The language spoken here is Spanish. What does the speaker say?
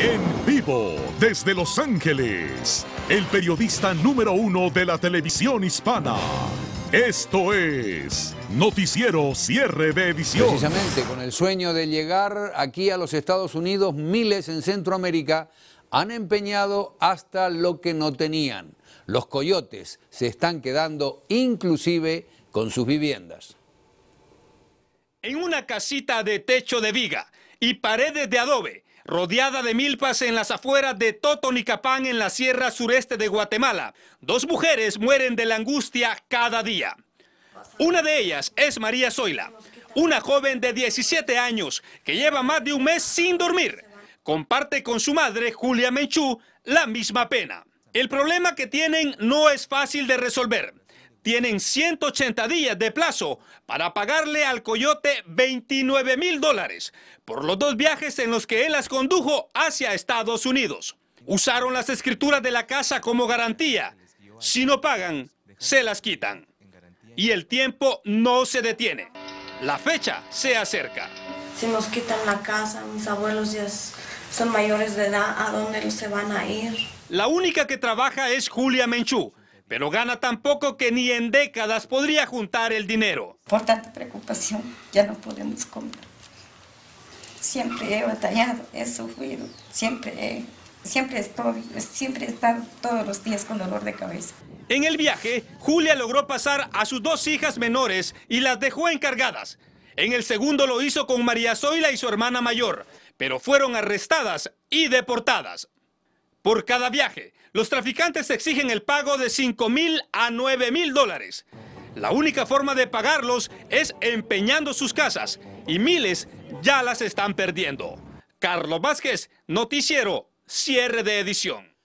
En vivo, desde Los Ángeles, el periodista número uno de la televisión hispana. Esto es Noticiero Cierre de Edición. Precisamente con el sueño de llegar aquí a los Estados Unidos, miles en Centroamérica han empeñado hasta lo que no tenían. Los coyotes se están quedando inclusive con sus viviendas. En una casita de techo de viga y paredes de adobe, rodeada de milpas en las afueras de Totonicapán, en la sierra sureste de Guatemala. Dos mujeres mueren de la angustia cada día. Una de ellas es María Zoila, una joven de 17 años que lleva más de un mes sin dormir. Comparte con su madre, Julia Menchú, la misma pena. El problema que tienen no es fácil de resolver tienen 180 días de plazo para pagarle al coyote 29 mil dólares por los dos viajes en los que él las condujo hacia Estados Unidos. Usaron las escrituras de la casa como garantía. Si no pagan, se las quitan. Y el tiempo no se detiene. La fecha se acerca. Si nos quitan la casa, mis abuelos ya son mayores de edad, ¿a dónde se van a ir? La única que trabaja es Julia Menchú pero gana tan poco que ni en décadas podría juntar el dinero. Por tanta preocupación ya no podemos comer. Siempre he batallado, he sufrido, siempre siempre estoy, siempre he estado todos los días con dolor de cabeza. En el viaje, Julia logró pasar a sus dos hijas menores y las dejó encargadas. En el segundo lo hizo con María Zoila y su hermana mayor, pero fueron arrestadas y deportadas por cada viaje. Los traficantes exigen el pago de 5 mil a 9 mil dólares. La única forma de pagarlos es empeñando sus casas y miles ya las están perdiendo. Carlos Vázquez, Noticiero, cierre de edición.